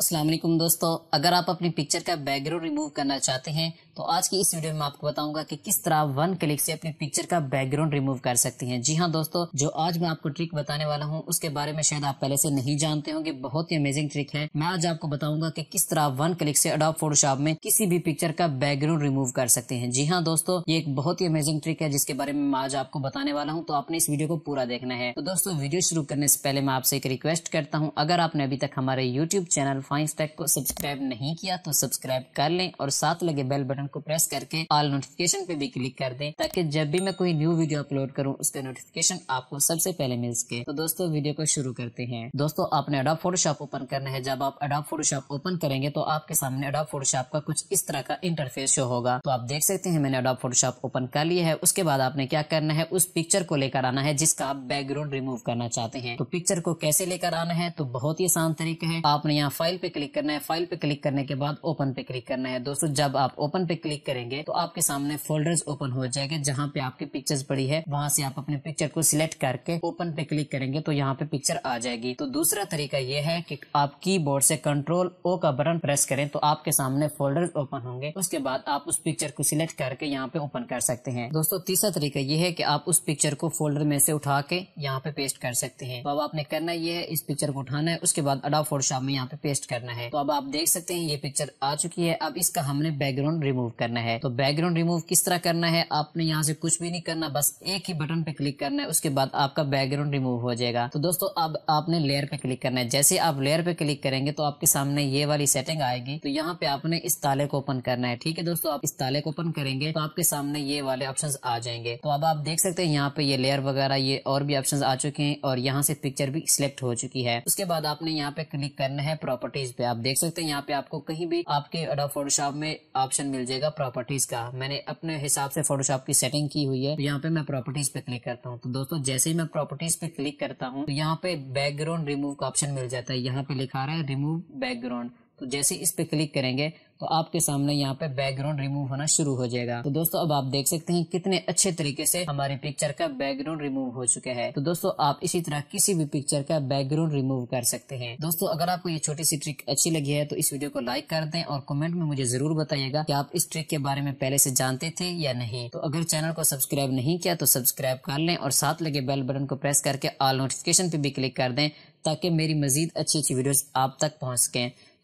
असलम दोस्तों अगर आप अपनी पिक्चर का बैकग्राउंड रिमूव करना चाहते हैं तो आज की इस वीडियो में आपको बताऊंगा कि किस तरह वन क्लिक से अपनी पिक्चर का बैकग्राउंड रिमूव कर सकते हैं जी हाँ दोस्तों जो आज मैं आपको ट्रिक बताने वाला हूँ उसके बारे में शायद आप पहले से नहीं जानते होंगे बहुत ही अमेजिंग ट्रिक है मैं आज आपको बताऊंगा की किस तरह वन क्लिक से अडॉप फोटोशॉप में किसी भी पिक्चर का बैकग्राउंड रिमूव कर सकते हैं जी हाँ दोस्तों ये एक बहुत ही अमेजिंग ट्रिक है जिसके बारे में मैं आज आपको बताने वाला हूँ तो आपने इस वीडियो को पूरा देखना है तो दोस्तों वीडियो शुरू करने से पहले मैं आपसे एक रिक्वेस्ट करता हूँ अगर आपने अभी तक हमारे यूट्यूब चैनल फाइन स्टैक को सब्सक्राइब नहीं किया तो सब्सक्राइब कर लें और साथ लगे बेल बटन को प्रेस करके ऑल नोटिफिकेशन पे भी क्लिक कर दें ताकि जब भी मैं कोई न्यू वीडियो अपलोड करूं उसका नोटिफिकेशन आपको सबसे पहले मिल सके तो दोस्तों वीडियो को शुरू करते हैं दोस्तों आपने अडॉप फोटोशॉप ओपन करना है जब आप अडॉप फोटोशॉप ओपन करेंगे तो आपके सामने अडॉप फोटोशॉप का कुछ इस तरह का इंटरफेस शो होगा तो आप देख सकते हैं मैंने अडॉप फोटोशॉप ओपन कर लिया है उसके बाद आपने क्या करना है उस पिक्चर को लेकर आना है जिसका आप बैकग्राउंड रिमूव करना चाहते हैं तो पिक्चर को कैसे लेकर आना है तो बहुत ही आसान तरीका है आपने यहाँ फाइल फाइल पे क्लिक करना है फाइल पे क्लिक करने के बाद ओपन पे क्लिक करना है दोस्तों जब आप ओपन पे क्लिक करेंगे तो आपके सामने फोल्डर्स ओपन हो जाएंगे जहाँ पे आपकी पिक्चर्स पड़ी है वहाँ से आप अपने पिक्चर को सिलेक्ट करके ओपन पे क्लिक करेंगे तो यहाँ पे पिक्चर आ जाएगी तो दूसरा तरीका ये है की आप की से कंट्रोल ओ का बटन प्रेस करें तो आपके सामने फोल्डर ओपन होंगे उसके बाद आप उस पिक्चर को सिलेक्ट करके यहाँ पे ओपन कर सकते हैं दोस्तों तीसरा तरीका ये है की आप उस पिक्चर को फोल्डर में से उठा के यहाँ पे पेस्ट कर सकते हैं तो अब आपने करना यह है इस पिक्चर को उठाना है उसके बाद अडा फोटोशॉप में यहाँ पे पेस्ट पेस्ट करना है तो अब आप देख सकते हैं ये पिक्चर आ चुकी है अब इसका हमने बैकग्राउंड रिमूव करना है तो बैकग्राउंड रिमूव किस तरह करना है आपने यहाँ से कुछ भी नहीं करना बस एक ही बटन पे क्लिक करना है उसके बाद आपका बैकग्राउंड रिमूव हो जाएगा तो दोस्तों अब आपने लेयर पे क्लिक करना है जैसे आप लेयर पे क्लिक करेंगे तो आपके सामने ये वाली सेटिंग आएगी तो यहाँ पे आपने इस ताले को ओपन करना है ठीक है दोस्तों आप इस ताले को ओपन करेंगे तो आपके सामने ये वाले ऑप्शन आ जाएंगे तो अब आप देख सकते हैं यहाँ पे ये लेयर वगैरह ये और भी ऑप्शन आ चुके हैं और यहाँ से पिक्चर भी सिलेक्ट हो चुकी है उसके बाद आपने यहाँ पे क्लिक करना है प्रॉपर्टी प्रॉपर्टीज पे आप देख सकते हैं यहाँ पे आपको कहीं भी आपके अडा फोटोशॉप में ऑप्शन मिल जाएगा प्रॉपर्टीज का मैंने अपने हिसाब से फोटोशॉप की सेटिंग की हुई है तो यहाँ पे मैं प्रॉपर्टीज पे क्लिक करता हूँ तो दोस्तों जैसे ही मैं प्रॉपर्टीज पे क्लिक करता हूँ तो यहाँ पे बैकग्राउंड रिमूव का ऑप्शन मिल जाता है यहाँ पे लिखा रहा है रिमूव बैकग्राउंड तो जैसे इस पे क्लिक करेंगे तो आपके सामने यहाँ पे बैकग्राउंड रिमूव होना शुरू हो जाएगा तो दोस्तों अब आप देख सकते हैं कितने अच्छे तरीके से हमारी पिक्चर का बैकग्राउंड रिमूव हो चुका है तो दोस्तों आप इसी तरह किसी भी पिक्चर का बैकग्राउंड रिमूव कर सकते हैं दोस्तों अगर आपको ये छोटी सी ट्रिक अच्छी लगी है तो इस वीडियो को लाइक कर दें और कमेंट में मुझे जरूर बताइएगा कि आप इस ट्रिक के बारे में पहले से जानते थे या नहीं तो अगर चैनल को सब्सक्राइब नहीं किया तो सब्सक्राइब कर लें और साथ लगे बेल बटन को प्रेस करके ऑल नोटिफिकेशन पे भी क्लिक कर दें ताकि मेरी मजीद अच्छी अच्छी वीडियोस आप तक पहुंच सकें